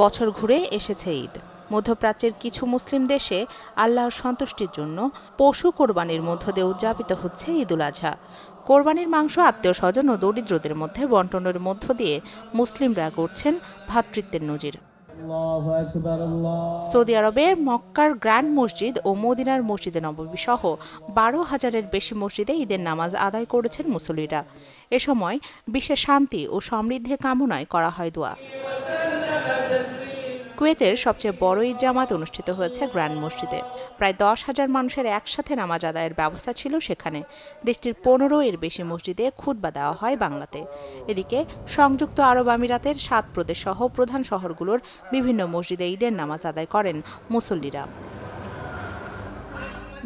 বছর ঘুরে এসেছে ঈদ মধ্যপ্রাচ্যের কিছু মুসলিম দেশে আল্লাহর সন্তুষ্টির জন্য পশু কোরবানির মধ্য দিয়ে উদযাপিত হচ্ছে ঈদুল আজহা কোরবানির মাংস আত্মীয় স্বজন ও দরিদ্রদের মধ্যে বন্টনের মধ্য দিয়ে মুসলিমরা করছেন ভাতৃত্বের নজির সৌদি আরবে মক্কার গ্র্যান্ড মসজিদ ও মদিনার মসজিদে নববী সহ বারো হাজারের বেশি মসজিদে ঈদের নামাজ আদায় করেছেন মুসলিরা এ সময় বিশ্বে শান্তি ও সমৃদ্ধি কামনায় করা হয় দোয়া কুয়েতের সবচেয়ে বড় ঈদ জামাত অনুষ্ঠিত হয়েছে গ্র্যান্ড মসজিদে প্রায় দশ হাজার মানুষের একসাথে নামাজ আদায়ের ব্যবস্থা ছিল সেখানে দেশটির পনেরো এর বেশি মসজিদে খুতবা দেওয়া হয় বাংলাতে এদিকে সংযুক্ত আরব আমিরাতের সাত প্রদেশ সহ প্রধান শহরগুলোর বিভিন্ন মসজিদে ঈদের নামাজ আদায় করেন মুসল্লিরা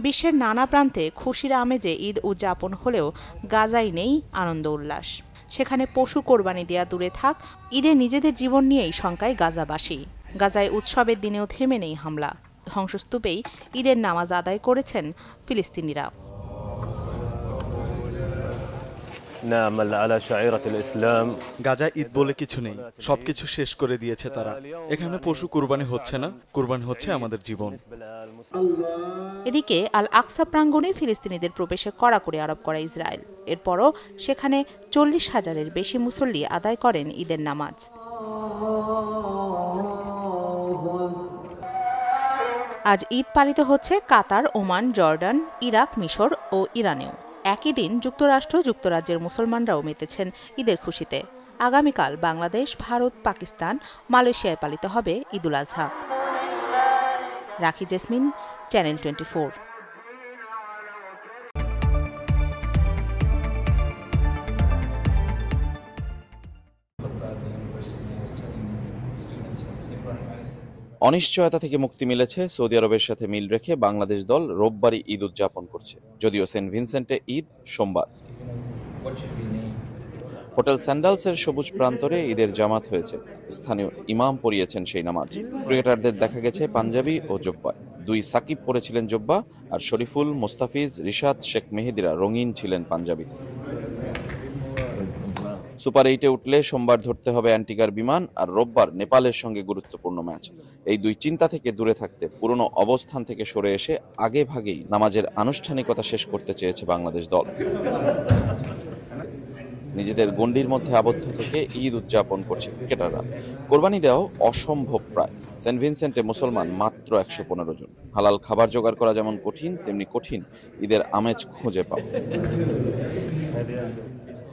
বিশ্বের নানা প্রান্তে খুশির আমেজে ঈদ উদযাপন হলেও গাজাই নেই আনন্দ উল্লাস সেখানে পশু কোরবানি দেওয়া দূরে থাক ঈদে নিজেদের জীবন নিয়েই শঙ্কায় গাজাবাসী গাজায় উৎসবের দিনেও থেমে নেই হামলা ধ্বংসস্তূপেই ঈদের নামাজ আদায় করেছেন ফিলিস্তিনিরা গাজা ঈদ বলে কিছু নেই সবকিছু শেষ করে দিয়েছে তারা এখানে পশু কুরবানি হচ্ছে না কুরবানি হচ্ছে আমাদের জীবন এদিকে আল আকসা প্রাঙ্গণে ফিলিস্তিনিদের প্রবেশে কড়াকড়ি আরোপ করা ইসরায়েল এরপরও সেখানে চল্লিশ হাজারের বেশি মুসল্লি আদায় করেন ঈদের নামাজ আজ ঈদ পালিত হচ্ছে কাতার ওমান জর্ডান ইরাক মিশর ও ইরানেও একই দিন যুক্তরাষ্ট্র যুক্তরাজ্যের মুসলমানরাও মেতেছেন ঈদের খুশিতে আগামীকাল বাংলাদেশ ভারত পাকিস্তান মালয়েশিয়ায় পালিত হবে ঈদুল আজহা রাখি জেসমিন চ্যানেল টোয়েন্টি অনিশ্চয়তা থেকে মুক্তি মিলেছে সৌদি আরবের সাথে মিল রেখে বাংলাদেশ দল রোববারই ঈদ উদযাপন করছে যদিও সেন্ট ভিনসেন্টে ঈদ সোমবার হোটেল স্যান্ডালসের সবুজ প্রান্তরে ঈদের জামাত হয়েছে স্থানীয় ইমাম পড়িয়েছেন সেই নামাজ ক্রিকেটারদের দেখা গেছে পাঞ্জাবি ও জোব্বা দুই সাকিব পরেছিলেন জোব্বা আর শরীফুল মোস্তাফিজ রিশাদ শেখ মেহেদিরা রঙিন ছিলেন পাঞ্জাবিতে সুপার এইটে উঠলে সোমবার ধরতে হবে অ্যান্টিকার বিমান আর রোববার নেপালের সঙ্গে গুরুত্বপূর্ণ ম্যাচ এই দুই চিন্তা থেকে দূরে থাকতে পুরনো অবস্থান থেকে সরে এসে আগে ভাগেই নামাজের আনুষ্ঠানিকতা শেষ করতে চেয়েছে বাংলাদেশ দল নিজেদের গণ্ডির মধ্যে আবদ্ধ থেকে ঈদ উদযাপন করছে ক্রিকেটাররা কোরবানি দেওয়া অসম্ভব প্রায় সেন্ট ভিনসেন্টে মুসলমান মাত্র একশো পনেরো জন হালাল খাবার জোগাড় করা যেমন কঠিন তেমনি কঠিন ঈদের আমেজ খুঁজে পাওয়া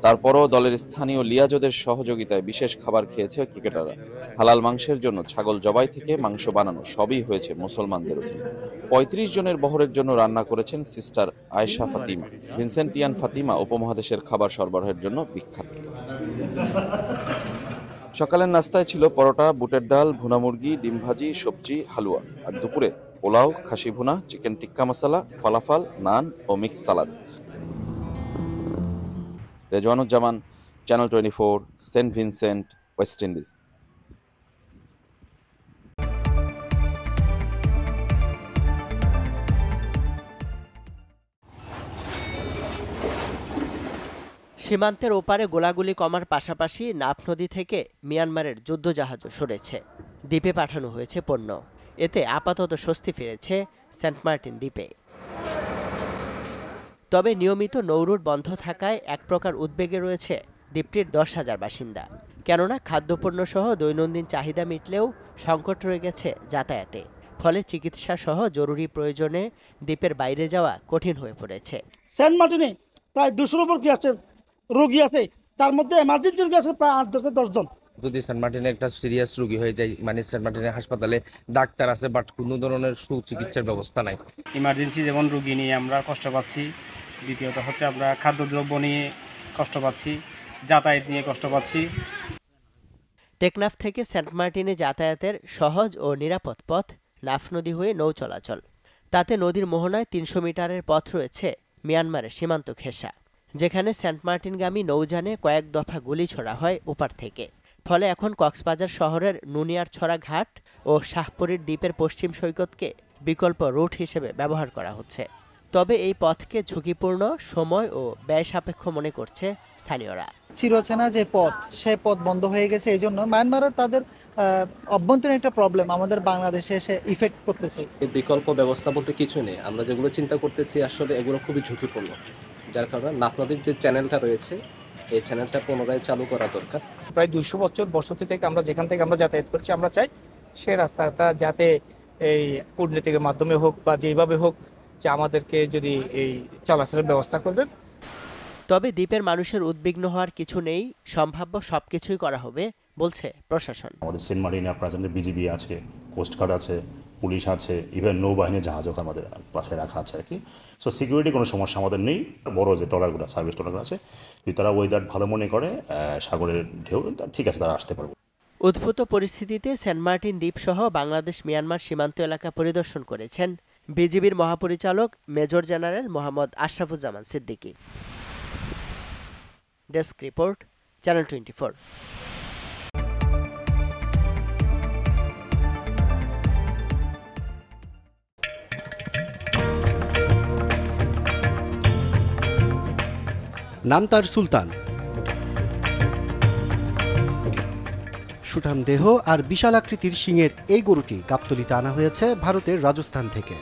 তারপরও দলের স্থানীয় লিয়াজদের সহযোগিতায় বিশেষ খাবার খেয়েছে ক্রিকেটাররা হালাল মাংসের জন্য ছাগল জবাই থেকে মাংস বানানো সবই হয়েছে মুসলমানদের অধীনে পঁয়ত্রিশ জনের বহরের জন্য রান্না করেছেন সিস্টার আয়েশা ফাতিমা ভিনসেন্টিয়ান ফাতিমা উপমহাদেশের খাবার সরবরাহের জন্য বিখ্যাত সকালের নাস্তায় ছিল পরোটা বুটের ডাল ভুনা মুরগি ডিম ভাজি সবজি হালুয়া আর দুপুরে পোলাও খাসি ভুনা চিকেন টিক্কা মশলা ফলাফল নান ও mix salad Rezwanuzzaman channel twenty four Saint Vincent West Indies সীমান্তের ওপারে গোলাগুলি কমার পাশাপাশি নাফ নদী থেকে মিয়ানমারের যুদ্ধজাহাজও সরেছে দ্বীপে পাঠানো হয়েছে পণ্য এতে আপাতত স্বস্তি ফিরেছে সেন্ট মার্টিন দ্বীপে তবে নিয়মিত নৌরুট বন্ধ থাকায় এক প্রকার উদ্বেগে রয়েছে দ্বীপটির দশ হাজার বাসিন্দা কেননা খাদ্যপণ্য সহ দৈনন্দিন চাহিদা মিটলেও সংকট রয়ে গেছে যাতায়াতে ফলে চিকিৎসা সহ জরুরি প্রয়োজনে দ্বীপের বাইরে যাওয়া কঠিন হয়ে পড়েছে সেন্ট মার্টিনে প্রায় দুশোর উপর কি আছে রোগী আছে তার মধ্যে এমার্জেন্সি রোগী আছে প্রায় আট থেকে দশজন যদি সেন্ট মার্টিনে একটা সিরিয়াস রোগী হয়ে যায় মানে সেন্ট মার্টিনের হাসপাতালে ডাক্তার আছে বাট কোনো ধরনের সুচিকিৎসার ব্যবস্থা নাই ইমার্জেন্সি যেমন রোগী নিয়ে আমরা কষ্ট পাচ্ছি দ্বিতীয়ত হচ্ছে আমরা খাদ্যদ্রব্য নিয়ে কষ্ট পাচ্ছি যাতায়াত নিয়ে কষ্ট পাচ্ছি টেকনাফ থেকে সেন্ট মার্টিনে যাতায়াতের সহজ ও নিরাপদ পথ লাফ নদী হয়ে নৌ চলাচল তাতে নদীর মোহনায় তিনশো মিটারের পথ রয়েছে মিয়ানমারের সীমান্ত ঘেঁষা যেখানে সেন্ট মার্টিনগামী নৌযানে কয়েক দফা গুলি ছোড়া হয় ওপার থেকে ফলে এখন কক্সবাজার শহরের ছড়া ঘাট ও শাহপুরীর দ্বীপের পশ্চিম সৈকতকে বিকল্প রুট হিসেবে ব্যবহার করা হচ্ছে তবে এই পথকে ঝুঁকিপূর্ণ সময় ও ব্যয় সাপেক্ষ মনে করছে স্থানীয়রা চিরচেনা যে পথ সে পথ বন্ধ হয়ে গেছে এই জন্য মায়ানমারের তাদের অভ্যন্তরীণ একটা প্রবলেম আমাদের বাংলাদেশে এসে ইফেক্ট করতেছে বিকল্প ব্যবস্থা বলতে কিছু নেই আমরা যেগুলো চিন্তা করতেছি আসলে এগুলো খুবই ঝুঁকিপূর্ণ যার কারণে নাফনাদের যে চ্যানেলটা রয়েছে এই চ্যানেলটা পুনরায় চালু করা দরকার প্রায় দুশো বছর বসতি থেকে আমরা যেখান থেকে আমরা যাতায়াত করছি আমরা চাই সে রাস্তাটা যাতে এই কূটনীতিকের মাধ্যমে হোক বা যেভাবে হোক যে আমাদেরকে যদি এই চলাচলের ব্যবস্থা করে দেন তবে দ্বীপের মানুষের উদ্বিগ্ন হওয়ার কিছু নেই সম্ভাব্য সব কিছুই করা হবে বলছে প্রশাসন আমাদের সেন্ট মার্টিনে আপনার বিজিবি আছে কোস্টগার্ড আছে পুলিশ আছে ইভেন নৌবাহিনীর জাহাজও আমাদের পাশে রাখা আছে আর কি সো সিকিউরিটি কোনো সমস্যা আমাদের নেই বড় যে ট্রলারগুলো সার্ভিস ট্রলার আছে যদি তারা ওয়েদার ভালো মনে করে সাগরের ঢেউ ঠিক আছে তারা আসতে পারবো উদ্ভূত পরিস্থিতিতে সেন্ট মার্টিন দ্বীপ সহ বাংলাদেশ মিয়ানমার সীমান্ত এলাকা পরিদর্শন করেছেন বিজিবির মহাপরিচালক major general Mohammad Ashrafuzzaman Siddiqui desk report channel twenty নাম তার সুলতান সুঠাম দেহ আর বিশাল আকৃতির সিংয়ের এই গরুটি কাপ্তলিতে আনা হয়েছে ভারতের রাজস্থান থেকে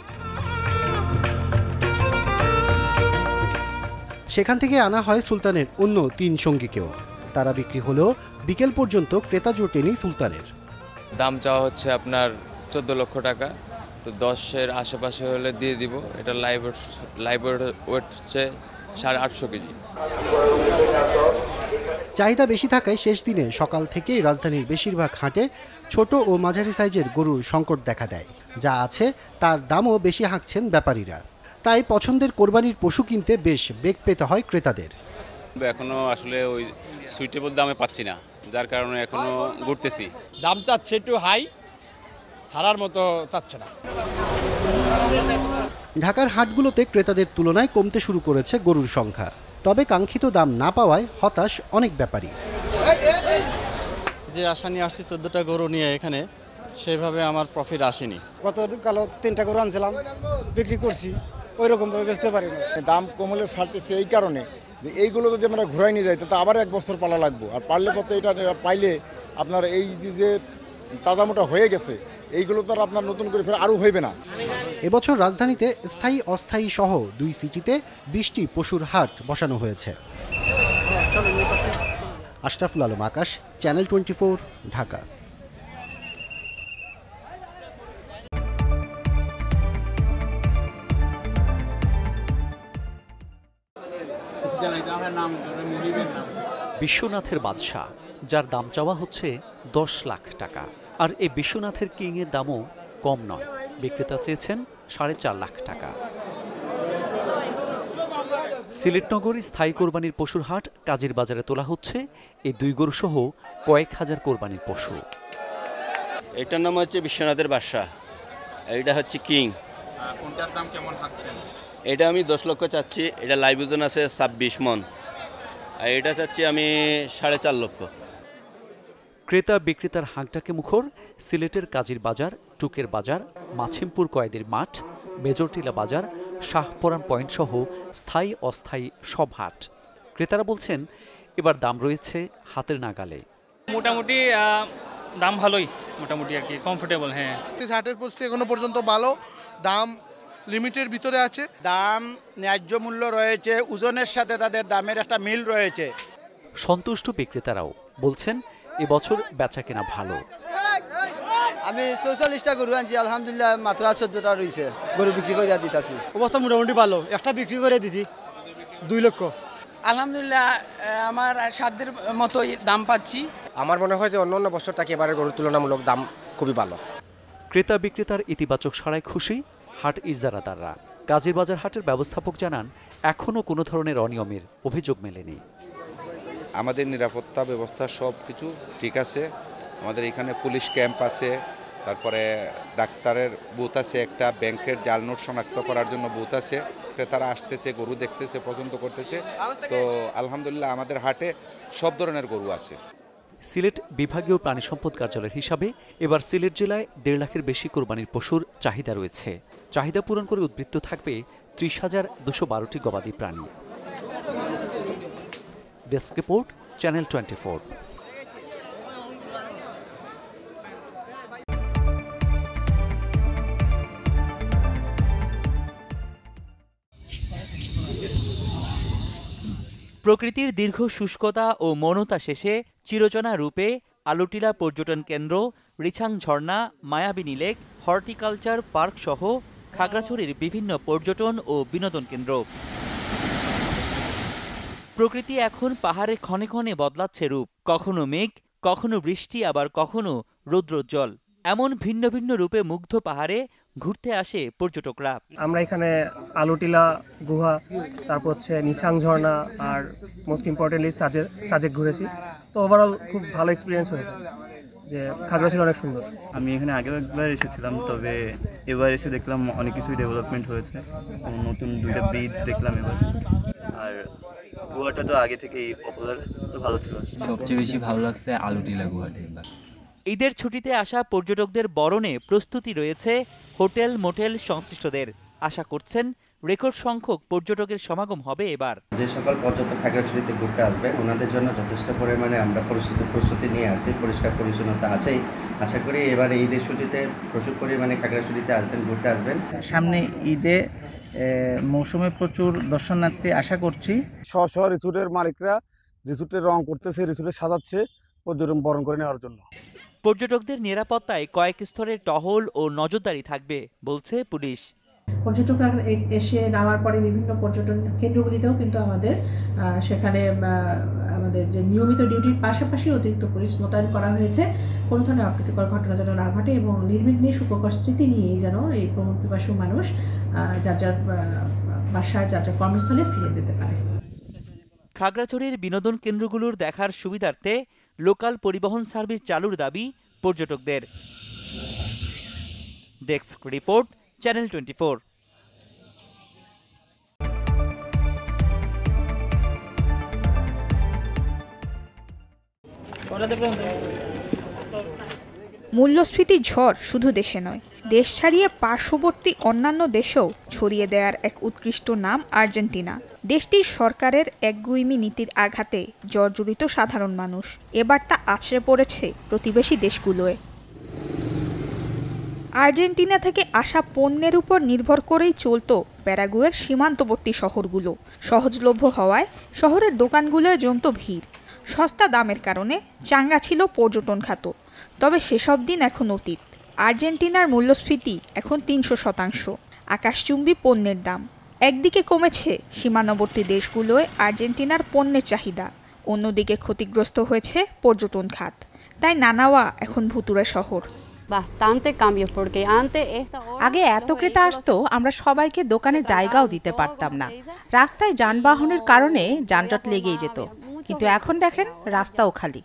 সেখান থেকে আনা হয় সুলতানের অন্য তিন সঙ্গীকেও তারা বিক্রি হলেও বিকেল পর্যন্ত ক্রেতা জোটেনি সুলতানের দাম চাওয়া হচ্ছে আপনার চোদ্দ লক্ষ টাকা তো দশের আশেপাশে হলে দিয়ে দিব এটা লাইভ লাইভ ওয়েট হচ্ছে সাড়ে আটশো কেজি চাহিদা বেশি থাকায় শেষ দিনে সকাল থেকেই রাজধানীর বেশিরভাগ হাটে ছোট ও মাঝারি সাইজের গরুর সংকট দেখা দেয় যা আছে তার দামও বেশি হাঁকছেন ব্যাপারীরা তাই পছন্দের কোরবানির পশু কিনতে বেশ বেগ পেতে হয় ক্রেতাদের এখনো আসলে ওই সুইটেবল দামে পাচ্ছি না যার কারণে এখনো ঘুরতেছি দাম চাচ্ছে একটু হাই ছাড়ার মতো চাচ্ছে না ঢাকার হাটগুলোতে ক্রেতাদের তুলনায় কমতে শুরু করেছে গরুর সংখ্যা তবে কাঙ্ক্ষিত দাম না পাওয়ায় হতাশ অনেক ব্যাপারী যে আশা নিয়ে আসছি চোদ্দোটা গরু নিয়ে এখানে সেভাবে আমার প্রফিট আসেনি গতকাল তিনটা গরু আনছিলাম বিক্রি করছি ওই রকমভাবে বেচতে পারি না দাম কমলে ছাড়তেছি এই কারণে যে এইগুলো যদি আমরা ঘুরাই নিয়ে যাই তাতে আবার এক বছর পালা লাগবো আর পারলে পথে এটা পাইলে আপনার এই যে তাজা মোটা হয়ে গেছে এইগুলো তো আর আপনার নতুন করে ফের আরও হইবে না এবছর রাজধানীতে স্থায়ী অস্থায়ী সহ দুই সিটিতে বিশটি পশুর হাট বসানো হয়েছে আশরাফুল আলম আকাশ চ্যানেল টোয়েন্টি ঢাকা বিশ্বনাথের বাদশাহ যার দাম চাওয়া হচ্ছে দশ লাখ টাকা আর এই বিশ্বনাথের কিংয়ের দামও কম নয় বিক্রেতা চেয়েছেন সাড়ে চার লাখ টাকা সিলেটনগরী স্থায়ী কোরবানির পশুর হাট কাজের বাজারে তোলা হচ্ছে এই দুই গরু সহ কয়েক হাজার কোরবানির পশু এটার নাম হচ্ছে বিশ্বনাথের বাদশাহ এটা হচ্ছে কিং দাম এটা আমি দশ লক্ষ চাচ্ছি এটা লাইভ ওজন আছে ছাব্বিশ মন আর এটা চাচ্ছি আমি সাড়ে চার লক্ষ ক্রেতা বিক্রেতার হাঁকটাকে মুখর সিলেটের কাজীর বাজার টুকের বাজার মাছিমপুর কয়েদির মাঠ মেজরটিলা বাজার শাহপরান পয়েন্ট সহ স্থায়ী অস্থায়ী সব হাট ক্রেতারা বলছেন এবার দাম রয়েছে হাতের নাগালে মোটামুটি দাম ভালোই মোটামুটি আর কি কমফোর্টেবল হ্যাঁ হাটের পৌঁছতে এখনো পর্যন্ত ভালো দাম লিমিটের ভিতরে আছে দাম ন্যায্য মূল্য রয়েছে ওজনের সাথে তাদের দামের একটা মিল রয়েছে সন্তুষ্ট বিক্রেতারাও বলছেন এবছর বেচা কেনা ভালো আমি চৌচল্লিশটা গরু আনছি আলহামদুলিল্লাহ মাত্র চোদ্দটা রয়েছে গরু বিক্রি করে দিতেছি অবস্থা মোটামুটি ভালো একটা বিক্রি করে দিছি দুই লক্ষ আলহামদুলিল্লাহ আমার সাধ্যের মতোই দাম পাচ্ছি আমার মনে হয় যে অন্য অন্য বছর তাকে এবারের গরুর তুলনামূলক দাম খুবই ভালো ক্রেতা বিক্রেতার ইতিবাচক সারায় খুশি হাট ইজারাদাররা কাজীরবাজার হাটের ব্যবস্থাপক জানান এখনও কোনো ধরনের অনিয়মের অভিযোগ মেলেনি আমাদের নিরাপত্তা ব্যবস্থা সব কিছু ঠিক আছে আমাদের এখানে পুলিশ ক্যাম্প আছে তারপরে ডাক্তারের বুথ আছে একটা ব্যাংকের জাল নোট শনাক্ত করার জন্য বুথ আছে ক্রেতারা আসতেছে গরু দেখতেছে পছন্দ করতেছে তো আলহামদুলিল্লাহ আমাদের হাটে সব ধরনের গরু আছে সিলেট বিভাগীয় প্রাণী সম্পদ কার্যালয়ের হিসাবে এবার সিলেট জেলায় দেড় লাখের বেশি কোরবানির পশুর চাহিদা রয়েছে চাহিদা পূরণ করে উদ্বৃত্ত থাকবে ত্রিশ হাজার দুশো বারোটি গবাদি প্রাণী ডেস্ক রিপোর্ট চ্যানেল টোয়েন্টি প্রকৃতির দীর্ঘ শুষ্কতা ও মনতা শেষে চিরচনা রূপে আলোটিলা পর্যটন কেন্দ্র রিছাং ঝর্ণা মায়াবিনী লেক হর্টিকালচার পার্ক সহ খাগড়াছড়ির বিভিন্ন পর্যটন ও বিনোদন কেন্দ্র প্রকৃতি এখন পাহাড়ে ক্ষণে ক্ষণে বদলাচ্ছে রূপ কখনো মেঘ কখনো বৃষ্টি আবার কখনো রৌদ্রোজ্জ্বল এমন ভিন্ন ভিন্ন রূপে মুগ্ধ পাহাড়ে ঘুরতে আসে পর্যটকরা আমরা এখানে আলোটিলা গুহা তারপর হচ্ছে নিশাং ঝর্ণা আর মোস্ট ইম্পর্টেন্টলি সাজে সাজেক ঘুরেছি তো ওভারঅল খুব ভালো এক্সপিরিয়েন্স হয়েছে যে অনেক সুন্দর আমি এখানে আগে একবার এসেছিলাম তবে এবার এসে দেখলাম অনেক কিছুই ডেভেলপমেন্ট হয়েছে নতুন দুইটা ব্রিজ দেখলাম এবার আর গুয়াটা তো আগে থেকেই পপুলার ভালো ছিল সবচেয়ে বেশি ভালো লাগছে আলু টিলা গুয়াটি ঈদের ছুটিতে আসা পর্যটকদের বরণে প্রস্তুতি রয়েছে হোটেল মোটেল সংশ্লিষ্টদের আশা করছেন রেকর্ড সংখ্যক পর্যটকের সমাগম হবে এবার যে সকল পর্যটক খাগড়াছড়িতে ঘুরতে আসবেন ওনাদের জন্য যথেষ্ট পরিমাণে আমরা প্রস্তুতি প্রস্তুতি নিয়ে আসছি পরিষ্কার পরিচ্ছন্নতা আছেই আশা করি এবার ঈদের ছুটিতে প্রচুর পরিমাণে খাগড়াছড়িতে আসবেন ঘুরতে আসবেন সামনে ঈদে মৌসুমে প্রচুর দর্শনার্থী আশা করছি স্ব স্ব রিসোর্টের মালিকরা রিসোর্টের রং করতেছে রিসোর্টে সাজাচ্ছে পর্যটন বরণ করে নেওয়ার জন্য পর্যটকদের নিরাপত্তায় কয়েক স্তরের টহল ও নজরদারি থাকবে বলছে পুলিশ পর্যটকরা এসে নামার পরে বিভিন্ন পর্যটন কেন্দ্রগুলিতেও কিন্তু আমাদের সেখানে আমাদের যে নিয়মিত ডিউটির পাশাপাশি অতিরিক্ত পুলিশ মোতায়েন করা হয়েছে কোনো ধরনের অপ্রীতিকর ঘটনা যেন না ঘটে এবং নির্বিঘ্নে সুখকর স্মৃতি নিয়েই যেন এই ভ্রমণ পিপাসু মানুষ যার যার বাসায় যার যার কর্মস্থলে ফিরে যেতে পারে খাগড়াছড়ির বিনোদন কেন্দ্রগুলোর দেখার সুবিধার্থে লোকাল পরিবহন সার্ভিস চালুর দাবি পর্যটকদের ডেস্ক রিপোর্ট চ্যানেল টোয়েন্টি মূল্যস্ফীতির ঝড় শুধু দেশে নয় দেশ ছাড়িয়ে পার্শ্ববর্তী অন্যান্য দেশেও ছড়িয়ে দেয়ার এক উৎকৃষ্ট নাম আর্জেন্টিনা দেশটির সরকারের একগুইমি নীতির আঘাতে জর্জরিত সাধারণ মানুষ এবার তা আছড়ে পড়েছে প্রতিবেশী দেশগুলোয় আর্জেন্টিনা থেকে আসা পণ্যের উপর নির্ভর করেই চলত প্যারাগুয়ের সীমান্তবর্তী শহরগুলো সহজলভ্য হওয়ায় শহরের দোকানগুলোয় জমত ভিড় সস্তা দামের কারণে চাঙ্গা ছিল পর্যটন খাত তবে সেসব দিন এখন অতীত আর্জেন্টিনার মূল্যস্ফীতি এখন তিনশো শতাংশ আকাশচুম্বী পণ্যের দাম একদিকে কমেছে সীমানবর্তী দেশগুলোয় আর্জেন্টিনার পণ্যের চাহিদা অন্যদিকে ক্ষতিগ্রস্ত হয়েছে পর্যটন খাত তাই নানাওয়া এখন ভুতুরে শহর আগে এত ক্রেতা আসতো আমরা সবাইকে দোকানে জায়গাও দিতে পারতাম না রাস্তায় যানবাহনের কারণে যানজট লেগেই যেত কিন্তু এখন দেখেন রাস্তাও খালি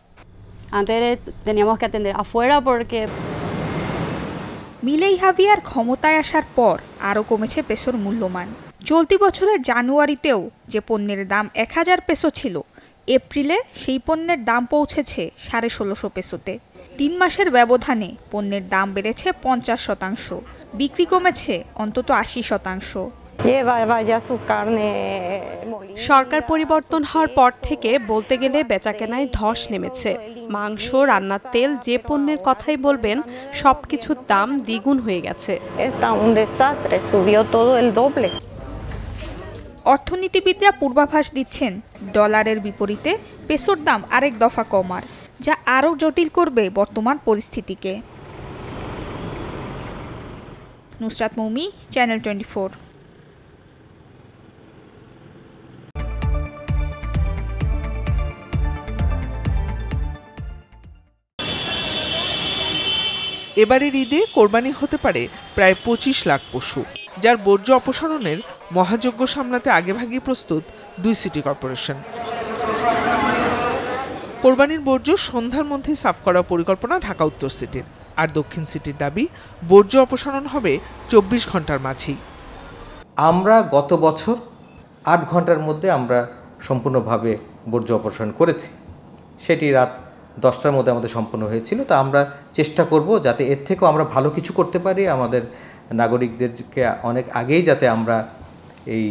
মিলেই হাবিয়ার ক্ষমতায় আসার পর আরও কমেছে পেসোর মূল্যমান চলতি বছরের জানুয়ারিতেও যে পণ্যের দাম এক হাজার পেসো ছিল এপ্রিলে সেই পণ্যের দাম পৌঁছেছে সাড়ে ষোলোশো পেসোতে তিন মাসের ব্যবধানে পণ্যের দাম বেড়েছে পঞ্চাশ শতাংশ বিক্রি কমেছে অন্তত আশি শতাংশ সরকার পরিবর্তন হওয়ার পর থেকে বলতে গেলে বেচাকেনায় ধস নেমেছে মাংস রান্নার তেল যে পণ্যের কথাই বলবেন সব কিছুর দাম দ্বিগুণ হয়ে গেছে অর্থনীতিবিদরা পূর্বাভাস দিচ্ছেন ডলারের বিপরীতে পেসোর দাম আরেক দফা কমার যা আরও জটিল করবে বর্তমান পরিস্থিতিকে নুসরাত মৌমি চ্যানেল টোয়েন্টি এবারের ঈদে কোরবানি হতে পারে প্রায় পঁচিশ লাখ পশু যার বর্জ্য অপসারণের মহাযজ্ঞ সামলাতে আগেভাগেই প্রস্তুত দুই সিটি কর্পোরেশন কোরবানির বর্জ্য সন্ধ্যার মধ্যে সাফ করার পরিকল্পনা ঢাকা উত্তর সিটির আর দক্ষিণ সিটির দাবি বর্জ্য অপসারণ হবে চব্বিশ ঘন্টার মাঝেই আমরা গত বছর আট ঘন্টার মধ্যে আমরা সম্পূর্ণভাবে বর্জ্য অপসারণ করেছি সেটি রাত দশটার মধ্যে আমাদের সম্পন্ন হয়েছিল তা আমরা চেষ্টা করব যাতে এর থেকেও আমরা ভালো কিছু করতে পারি আমাদের নাগরিকদেরকে অনেক আগেই যাতে আমরা এই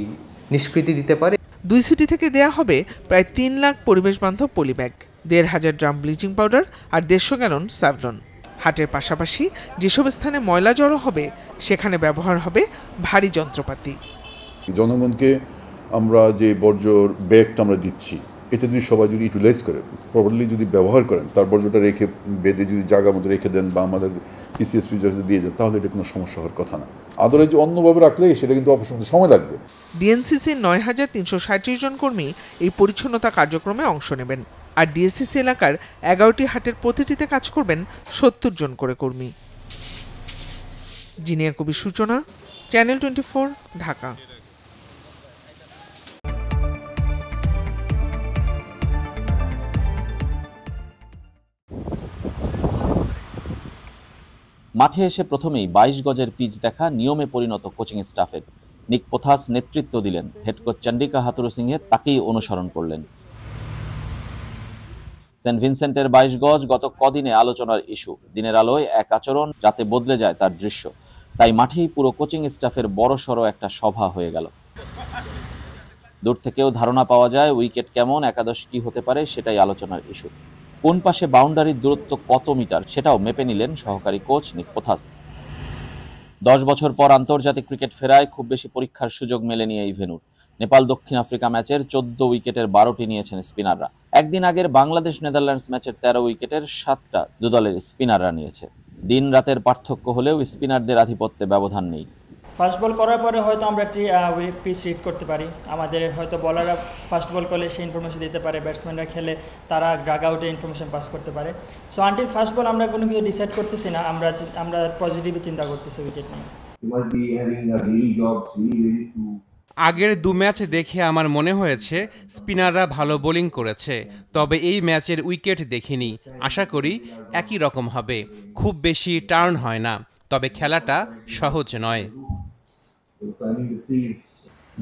নিষ্কৃতি দিতে পারি দুই সিটি থেকে দেয়া হবে প্রায় তিন লাখ পরিবেশ বান্ধব পলিব্যাগ দেড় হাজার ড্রাম ব্লিচিং পাউডার আর দেড়শো গ্যালন স্যাভলন হাটের পাশাপাশি যেসব স্থানে ময়লা জড়ো হবে সেখানে ব্যবহার হবে ভারী যন্ত্রপাতি জনগণকে আমরা যে বর্জ্যর ব্যাগটা আমরা দিচ্ছি এটা যদি সবাই যদি ইউটিলাইজ করে প্রপারলি যদি ব্যবহার করেন তার বর্জ্যটা রেখে বেঁধে যদি জায়গা মতো রেখে দেন বা আমাদের পিসিএসপি যদি দিয়ে যান তাহলে এটা কোনো সমস্যা হওয়ার কথা না আদরে যে অন্যভাবে রাখলে সেটা কিন্তু অপসময় সময় লাগবে ডিএনসিসির নয় হাজার তিনশো সাঁত্রিশ জন কর্মী এই পরিচ্ছন্নতা কার্যক্রমে অংশ নেবেন আর ডিএসসিসি এলাকার এগারোটি হাটের প্রতিটিতে কাজ করবেন সত্তর জন করে কর্মী জিনিয়া কবি সূচনা চ্যানেল টোয়েন্টি ফোর ঢাকা মাঠে এসে প্রথমেই বাইশ গজের পিচ দেখা নিয়মে পরিণত কোচিং স্টাফের নিক পোথাস নেতৃত্ব দিলেন head coach Chandika Hathurusingha তাকেই অনুসরণ করলেন সেন্ট ভিনসেন্টের বাইশ গজ গত কদিনে আলোচনার ইস্যু দিনের আলোয় এক আচরণ যাতে বদলে যায় তার দৃশ্য তাই মাঠেই পুরো কোচিং স্টাফের বড়সড় একটা সভা হয়ে গেল দূর থেকেও ধারণা পাওয়া যায় উইকেট কেমন একাদশ কি হতে পারে সেটাই আলোচনার ইস্যু কোন পাশে বাউন্ডারির দূরত্ব কত মিটার সেটাও মেপে নিলেন সহকারী কোচ নিকোথাস দশ বছর পর আন্তর্জাতিক ক্রিকেট ফেরায় খুব বেশি পরীক্ষার সুযোগ মেলেনি এই ভেনুর নেপাল দক্ষিণ আফ্রিকা ম্যাচের চোদ্দ উইকেটের বারোটি নিয়েছেন স্পিনাররা একদিন আগের বাংলাদেশ নেদারল্যান্ডস ম্যাচের তেরো উইকেটের সাতটা দুদলের স্পিনাররা নিয়েছে দিন রাতের পার্থক্য হলেও স্পিনারদের আধিপত্যে ব্যবধান নেই ফার্স্ট বল করার পরে হয়তো আমরা একটি পিচ রিড করতে পারি আমাদের হয়তো বলাররা ফার্স্ট বল করলে সেই ইনফরমেশন দিতে পারে ব্যাটসম্যানরা খেলে তারা ড্রাগ আউটে ইনফরমেশন পাস করতে পারে সো আনটিল ফার্স্ট বল আমরা কোনো কিছু ডিসাইড করতেছি না আমরা আমরা পজিটিভ চিন্তা করতেছি উইকেট নিয়ে আগের দু ম্যাচ দেখে আমার মনে হয়েছে স্পিনাররা ভালো বোলিং করেছে তবে এই ম্যাচের উইকেট দেখিনি আশা করি একই রকম হবে খুব বেশি টার্ন হয় না তবে খেলাটা সহজ নয়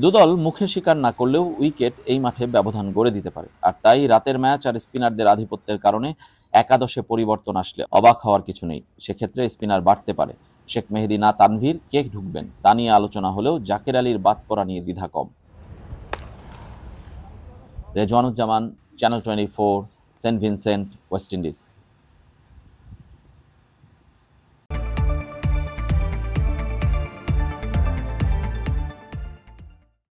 দুদল মুখে স্বীকার না করলেও উইকেট এই মাঠে ব্যবধান গড়ে দিতে পারে আর তাই রাতের ম্যাচ আর স্পিনারদের আধিপত্যের কারণে একাদশে পরিবর্তন আসলে অবাক হওয়ার কিছু নেই সেক্ষেত্রে স্পিনার বাড়তে পারে শেখ মেহেদি না তানভীর কে ঢুকবেন তা নিয়ে আলোচনা হলেও জাকের আলীর বাদ পড়া নিয়ে দ্বিধা কম Rezwanuzzaman channel twenty four Saint Vincent West Indies